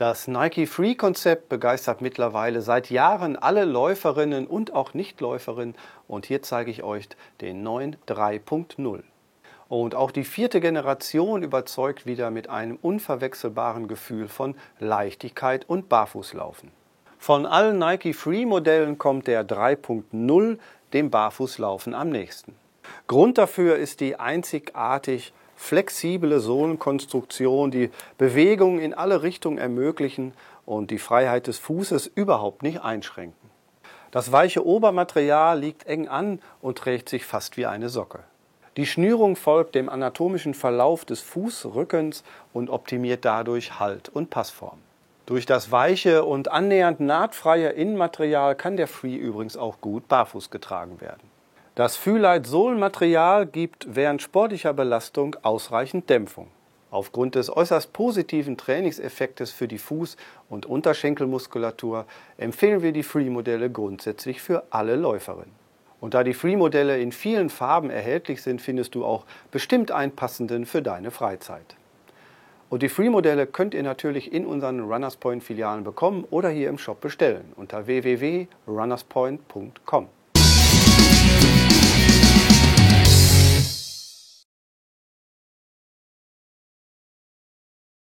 Das Nike Free Konzept begeistert mittlerweile seit Jahren alle Läuferinnen und auch Nichtläuferinnen und hier zeige ich euch den neuen 3.0. Und auch die vierte Generation überzeugt wieder mit einem unverwechselbaren Gefühl von Leichtigkeit und Barfußlaufen. Von allen Nike Free Modellen kommt der 3.0 dem Barfußlaufen am nächsten. Grund dafür ist die einzigartig flexible Sohlenkonstruktion, die Bewegungen in alle Richtungen ermöglichen und die Freiheit des Fußes überhaupt nicht einschränken. Das weiche Obermaterial liegt eng an und trägt sich fast wie eine Socke. Die Schnürung folgt dem anatomischen Verlauf des Fußrückens und optimiert dadurch Halt und Passform. Durch das weiche und annähernd nahtfreie Innenmaterial kann der Free übrigens auch gut barfuß getragen werden. Das Phyleid-Sol-Material gibt während sportlicher Belastung ausreichend Dämpfung. Aufgrund des äußerst positiven Trainingseffektes für die Fuß- und Unterschenkelmuskulatur empfehlen wir die Free-Modelle grundsätzlich für alle Läuferinnen. Und da die Free-Modelle in vielen Farben erhältlich sind, findest du auch bestimmt einen passenden für deine Freizeit. Und die Free-Modelle könnt ihr natürlich in unseren Runners Point-Filialen bekommen oder hier im Shop bestellen unter www.runnerspoint.com.